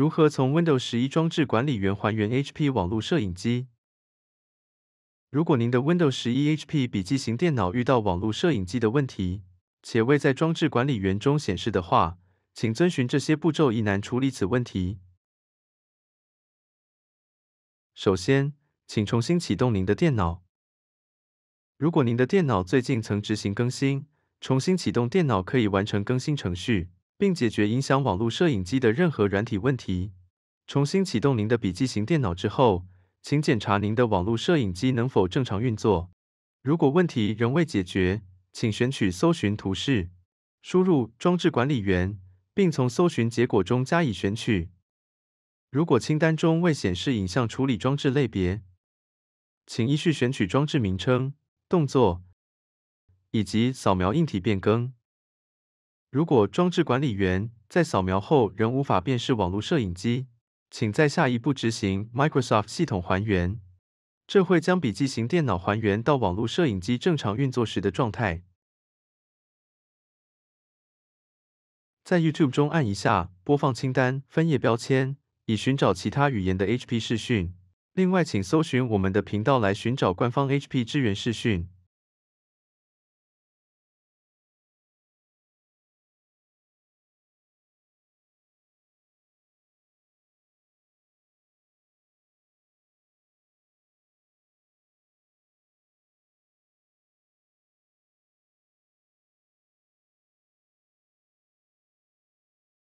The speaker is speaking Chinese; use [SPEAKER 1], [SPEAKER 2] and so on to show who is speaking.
[SPEAKER 1] 如何从 Windows 十一装置管理员还原 HP 网络摄影机？如果您的 Windows 十一 HP 笔记型电脑遇到网络摄影机的问题，且未在装置管理员中显示的话，请遵循这些步骤以难处理此问题。首先，请重新启动您的电脑。如果您的电脑最近曾执行更新，重新启动电脑可以完成更新程序。并解决影响网络摄影机的任何软体问题。重新启动您的笔记型电脑之后，请检查您的网络摄影机能否正常运作。如果问题仍未解决，请选取搜寻图示，输入装置管理员，并从搜寻结果中加以选取。如果清单中未显示影像处理装置类别，请依序选取装置名称、动作以及扫描硬体变更。如果装置管理员在扫描后仍无法辨识网络摄影机，请在下一步执行 Microsoft 系统还原，这会将笔记型电脑还原到网络摄影机正常运作时的状态。在 YouTube 中按一下播放清单分页标签，以寻找其他语言的 HP 视讯。另外，请搜寻我们的频道来寻找官方 HP 支援视讯。